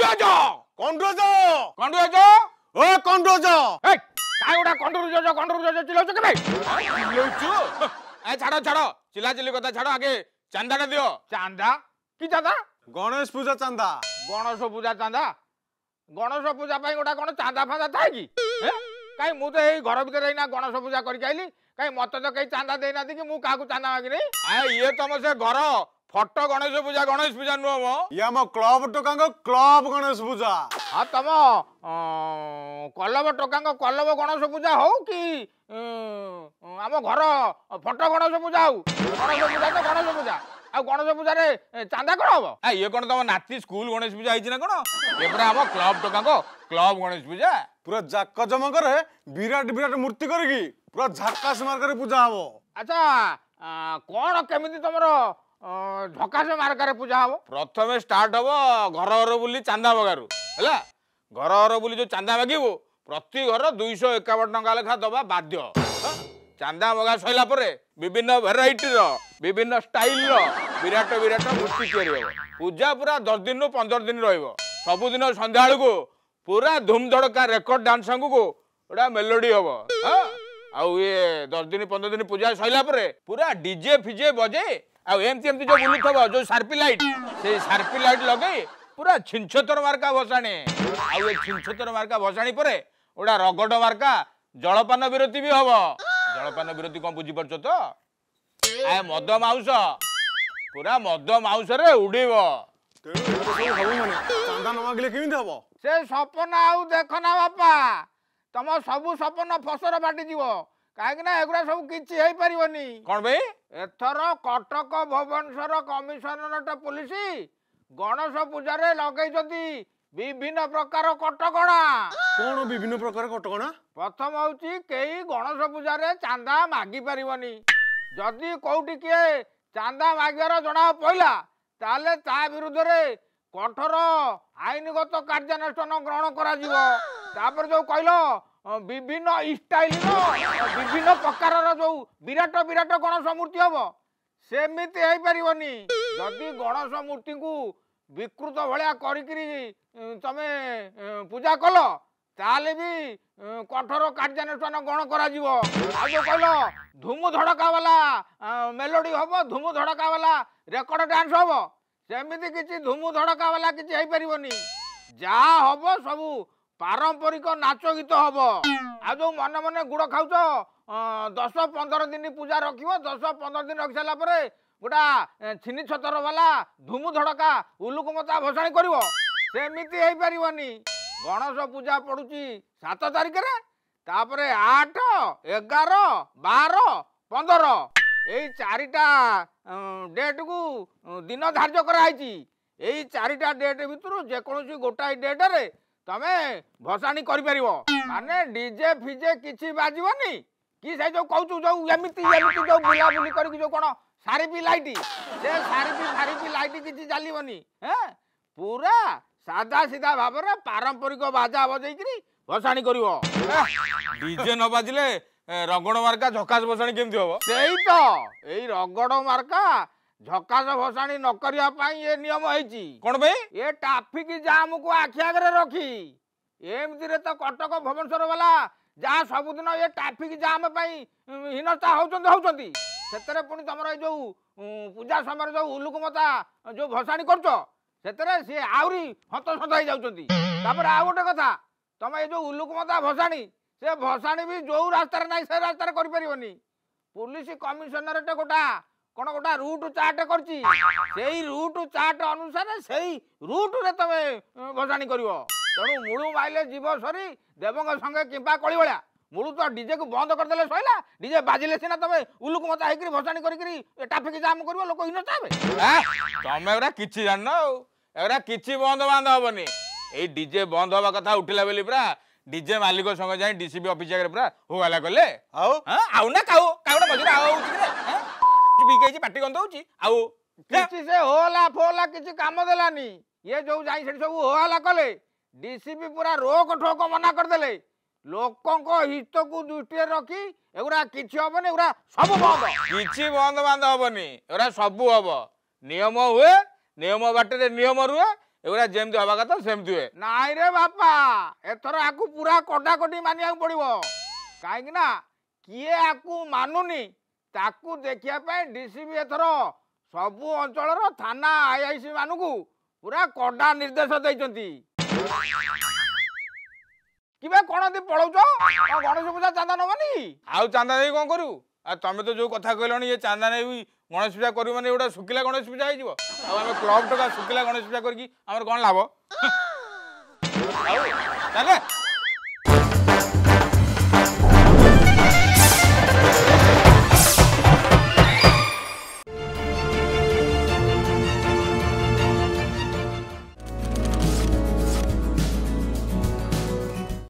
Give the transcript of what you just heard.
କଣ୍ଡୁଅଜ କଣ୍ଡୁଅଜ କଣ୍ଡୁଅଜ ଓ କଣ୍ଡୁଅଜ ଏ କାଇଁ ଗୋଟା କଣ୍ଡରୁ ଜଜ କଣ୍ଡରୁ ଜଜ ଚିଲାଉଛ କେବେ ଚିଲାଉଛୁ ଏ ଛାଡ଼ ଛାଡ଼ ଚିଲାଚିଲି କଥା ଛାଡ଼ ଆଗେ ଚାନ୍ଦାଟା ଦିଅ ଚାନ୍ଦା କି ଚାନ୍ଦା ଗଣେଶ ପୂଜା ଚାନ୍ଦା ଗଣେଶ ପୂଜା ଚାନ୍ଦା ଗଣେଶ ପୂଜା ପାଇଁ ଗୋଟା କ'ଣ ଚାନ୍ଦା ଫାନ୍ଦା ଥାଏ କି କାଇଁ ମୁଁ ତ ଏଇ ଘର ଭିତରେ ଏଇନା ଗଣେଶ ପୂଜା କରିକି ଆଇଲି କାଇଁ ମତେ ତ କେହି ଚାନ୍ଦା ଦେଇନାହାନ୍ତି କି ମୁଁ କାହାକୁ ଚାନ୍ଦା ମାଗିନି ଇଏ ତମ ସେ ଘର ଫଟୋ ଗଣେଶ ପୂଜା ଗଣେଶ ପୂଜା ନୁହଁ ମ ଇଏ ଆମ କ୍ଲବ ଟୋକାଙ୍କ କ୍ଲବ ଗଣେଶ ପୂଜା ହଁ ତମ କଲବ ଟୋକାଙ୍କ କଲବ ଗଣେଶ ପୂଜା ହଉ କି ଆମ ଘର ଫଟୋ ଗଣେଶ ପୂଜା ହଉ ଗଣେଶ ପୂଜା ତ ଗଣେଶ ପୂଜା ଆଉ ଗଣେଶ ପୂଜାରେ ଚାନ୍ଦା କ'ଣ ହବ ଆ ଇଏ କ'ଣ ତମ ନାତି ସ୍କୁଲ ଗଣେଶ ପୂଜା ହେଇଛି ନା କ'ଣ ଏପଟେ ଆମ କ୍ଲବ ଟୋକାଙ୍କ କ୍ଲବ ଗଣେଶ ପୂଜା ପୁରା ଜାକଜମକରେ ବିରାଟ ବିରାଟ ମୂର୍ତ୍ତି କରିକି ପୁରା ଝାକାସ ମାର୍ଗରେ ପୂଜା ହବ ଆଚ୍ଛା କ'ଣ କେମିତି ତମର ଢକାଶ ମାର୍ଗରେ ପୂଜା ହବ ପ୍ରଥମେ ଷ୍ଟାର୍ଟ ହବ ଘର ଘର ବୁଲି ଚାନ୍ଦା ମଗାରୁ ହେଲା ଘର ଘର ବୁଲି ଯୋଉ ଚାନ୍ଦା ମାଗିବୁ ପ୍ରତି ଘର ଦୁଇଶହ ଏକାବନ ଟଙ୍କା ଲେଖା ଦବା ବାଧ୍ୟ ଚାନ୍ଦା ମଗା ସରିଲା ପରେ ବିଭିନ୍ନ ଭେରାଇଟିର ବିଭିନ୍ନ ଷ୍ଟାଇଲର ବିରାଟ ବିରାଟ ମୂର୍ତ୍ତି ତିଆରି ହବ ପୂଜା ପୁରା ଦଶ ଦିନରୁ ପନ୍ଦର ଦିନ ରହିବ ସବୁଦିନ ସନ୍ଧ୍ୟାବେଳକୁ ପୁରା ଧୁମଧଡ଼କା ରେକର୍ଡ ଡ୍ୟାନ୍ସ ସାଙ୍ଗକୁ ଗୋଟା ମେଲୋଡି ହବ ଆଉ ଇଏ ଦଶ ଦିନ ପନ୍ଦର ଦିନ ପୂଜା ସରିଲା ପରେ ପୁରା ଡିଜେ ଫିଜେ ବଜେ ଆଉ ଏମିତି ଏମିତି ଯୋଉ ବୁଲୁଥିବ ଯୋଉ ସାର୍ପି ଲାଇଟ୍ ସେଇ ସାର୍ପି ଲାଇଟ୍ ଲଗେଇ ପୁରା ଛିଞ୍ଛତର ମାର୍କା ଭସାଣି ଆଉ ଏ ଛିଞ୍ଛତର ମାର୍କା ଭସାଣି ପରେ ଗୋଟେ ରଗଡ ବିରତି କଣ ବୁଝିପାରୁଛ ତ ମଦ ମାଉସ ପୁରା ମଦ ମାଉସରେ ସେ ସପନ ଆଉ ଦେଖନା ବାପା ତମ ସବୁ ସପନ ଫସର ଫାଟିଯିବ କାହିଁକିନା ଏଗୁଡ଼ା ସବୁ କିଛି ହେଇପାରିବନି କ'ଣ ପାଇଁ ଏଥର କଟକ ଭୁବନେଶ୍ୱର କମିଶନରେଟ ପୋଲିସ ଗଣେଶ ପୂଜାରେ ଲଗେଇଛନ୍ତି ବିଭିନ୍ନ ପ୍ରକାର କଟକଣା କ'ଣ ବିଭିନ୍ନ ପ୍ରକାର କଟକଣା ପ୍ରଥମ ହେଉଛି କେହି ଗଣେଶ ପୂଜାରେ ଚାନ୍ଦା ମାଗି ପାରିବନି ଯଦି କୋଉଠି କିଏ ଚାନ୍ଦା ମାଗିବାର ଜଣା ପଇଲା ତାହେଲେ ତା ବିରୁଦ୍ଧରେ କଠୋର ଆଇନଗତ କାର୍ଯ୍ୟାନୁଷ୍ଠାନ ଗ୍ରହଣ କରାଯିବ ତାପରେ ଯୋଉ କହିଲ বিভিন্ন ଷ୍ଟାଇଲ୍ର ବିଭିନ୍ନ ପ୍ରକାରର ଯେଉଁ ବିରାଟ ବିରାଟ ଗଣେଶ ମୂର୍ତ୍ତି ହେବ ସେମିତି ହେଇପାରିବନି ଯଦି ଗଣେଶ ମୂର୍ତ୍ତିଙ୍କୁ ବିକୃତ ଭଳିଆ କରିକିରି ତମେ ପୂଜା କଲ ତାହେଲେ ବି କଠୋର କାର୍ଯ୍ୟାନୁଷ୍ଠାନ ଗ୍ରହଣ କରାଯିବ ଆଉ ଯେଉଁ କହିଲ ଧୁମୁ ଧଡ଼କା ବାଲା ମେଲୋଡ଼ି ହେବ ଧୁମୁ ଧଡ଼କା ବାଲା ରେକର୍ଡ ଡ୍ୟାନ୍ସ ହେବ ସେମିତି କିଛି ଧୁମୁ ଧଡ଼କା ବାଲା କିଛି ହେଇପାରିବନି ଯାହା ହେବ ସବୁ ପାରମ୍ପରିକ ନାଚ ଗୀତ ହବ ଆଉ ଯୋଉ ମନେ ମନେ ଗୁଡ଼ ଖାଉଛ ଦଶ ପନ୍ଦର ଦିନ ପୂଜା ରଖିବ ଦଶ ପନ୍ଦର ଦିନ ରଖି ସାରିଲା ପରେ ଗୋଟା ଛିନି ଛତର ବାଲା ଧୁମୁ ଧଡ଼କା ଉଲୁକମତା ଭସାଣୀ କରିବ ସେମିତି ହେଇପାରିବନି ଗଣେଶ ପୂଜା ପଡ଼ୁଛି ସାତ ତାରିଖରେ ତାପରେ ଆଠ ଏଗାର ବାର ପନ୍ଦର ଏଇ ଚାରିଟା ଡେଟ୍କୁ ଦିନ ଧାର୍ଯ୍ୟ କରାହେଇଛି ଏଇ ଚାରିଟା ଡେଟ୍ ଭିତରୁ ଯେକୌଣସି ଗୋଟାଏ ଡେଟ୍ରେ ତମେ ଭସାଣି କରିପାରିବ ମାନେ ଡିଜେ ଫିଜେ କିଛି ବାଜିବନି କି ସେ ଯୋଉ କହୁଛୁ ଯୋଉ ଏମିତି ଏମିତି ଯୋଉ ବୁଲାବୁଲି କରିକି ଯୋଉ କ'ଣ ସାରିବି ଲାଇଟ୍ ସେ ସାରିବି ସାରିବି ଲାଇଟ୍ କିଛି ଚାଲିବନି ହଁ ପୁରା ସାଧା ସିଧା ଭାବରେ ପାରମ୍ପରିକ ବାଜା ବଜେଇକିରି ଭସାଣି କରିବ ଡିଜେ ନ ବାଜିଲେ ରଗଡ଼ ମାର୍କା ଝକାଶ ଭସାଣି କେମିତି ହବ ସେଇ ତ ଏଇ ରଗଡ଼ ମାର୍କା ঝকাস ভসাণী ନ କରିବା ପାଇଁ ଏ ନିୟମ ହେଇଛି କ'ଣ ପାଇଁ ଏ ଟ୍ରାଫିକ ଜାମ୍କୁ ଆଖି ଆଗରେ ରଖି ଏମିତିରେ ତ କଟକ ଭୁବନେଶ୍ୱର ବାଲା ଯାହା ସବୁଦିନ ଏ ଟ୍ରାଫିକ ଜାମ୍ ପାଇଁ ହୀନସ୍ତା ହେଉଛନ୍ତି ହେଉଛନ୍ତି ସେଥିରେ ପୁଣି ତମର ଏ ଯେଉଁ ପୂଜା ସମୟରେ ଯେଉଁ ଉଲୁକୁମତା ଯେଉଁ ଭସାଣି କରୁଛ ସେଥିରେ ସିଏ ଆହୁରି ହନ୍ତସନ୍ତ ହେଇଯାଉଛନ୍ତି ତାପରେ ଆଉ ଗୋଟେ କଥା ତମେ ଏ ଯେଉଁ ଉଲୁକୁମତା ଭସାଣି ସେ ଭସାଣି ବି ଯେଉଁ ରାସ୍ତାରେ ନାହିଁ ସେ ରାସ୍ତାରେ କରିପାରିବନି ପୁଲିସ କମିଶନରେଟ୍ ଗୋଟା কোন গোটা রুট চার্ট করছি সেই রুট চার্ট অনুসারে সেই রুটরে তুমি ভসাণী করব তেমন মূল মাইলে জীব সরি দেবঙ্ক সঙ্গে কিম্পা কলি ভাড়া মূল তো ডিজে কু বন্ধ দেলে সইলা ডিজে বাজিলে সিনা তুমি উলুক মতো হইকি ভসাণী করি ট্রাফিক জাম করব লোক ইন চাবে তুমি এগুলা কিছু জানো না এগুলা কিছু বন্ধ বান্ধ হবনি এই ডিজে বন্ধ হওয়া কথা উঠিলা বলি পুরা ডিজে মালিক সঙ্গে যাই ডিসিবি অফিস জায়গায় পুরা হোগালা কলে আও আও না কাউ কাউটা মজুরা আও ପାଟି ପିଇକି ହେଇଛି ପାଟି ଗନ୍ଧଉଛି ଆଉ କିଛି ସେ ହୋଲା ଫୋଲା କିଛି କାମ ଦେଲାନି ଇଏ ଯୋଉ ଯାଇ ସେଠି ସବୁ ହୋହାଲା କଲେ ଡିସିପି ପୁରା ରୋକ ଠୋକ ମନା କରିଦେଲେ ଲୋକଙ୍କ ହିତକୁ ଦୃଷ୍ଟିରେ ରଖି ଏଗୁରା କିଛି ହବନି ଏଗୁରା ସବୁ ବନ୍ଦ କିଛି ବନ୍ଦ ବାନ୍ଦ ହବନି ଏଗୁରା ସବୁ ହବ ନିୟମ ହୁଏ ନିୟମ ବାଟରେ ନିୟମ ରୁହେ ଏଗୁରା ଯେମିତି ହବା କଥା ସେମିତି ହୁଏ ନାଇଁ ରେ ବାପା ଏଥର ଆକୁ ପୁରା କଡ଼ାକଡ଼ି ମାନିବାକୁ ପଡ଼ିବ କାହିଁକି ନା କିଏ ଆକୁ ମାନୁନି ତାକୁ ଦେଖିବା ପାଇଁ ଡିସିପି ଏଥର ସବୁ ଅଞ୍ଚଳର ଥାନା ଆଇଆଇସି ମାନଙ୍କୁ ପୁରା କଡ଼ା ନିର୍ଦ୍ଦେଶ ଦେଇଛନ୍ତି କିବା କଣ ଏମିତି ପଳଉଛ ଗଣେଶ ପୂଜା ଚାନ୍ଦା ନବନି ଆଉ ଚାନ୍ଦା ଦେଇ କଣ କରିବୁ ଆଉ ତମେ ତ ଯୋଉ କଥା କହିଲଣି ଇଏ ଚାନ୍ଦା ନେବି ଗଣେଶ ପୂଜା କରିବୁ ମାନେ ଏଗୁଟା ଶୁଖିଲା ଗଣେଶ ପୂଜା ହେଇଯିବ ଆଉ ଆମେ କ୍ଲବ ଟଙ୍କା ଶୁଖିଲା ଗଣେଶ ପୂଜା କରିକି ଆମର କଣ ଲାଭ ଚାଲେ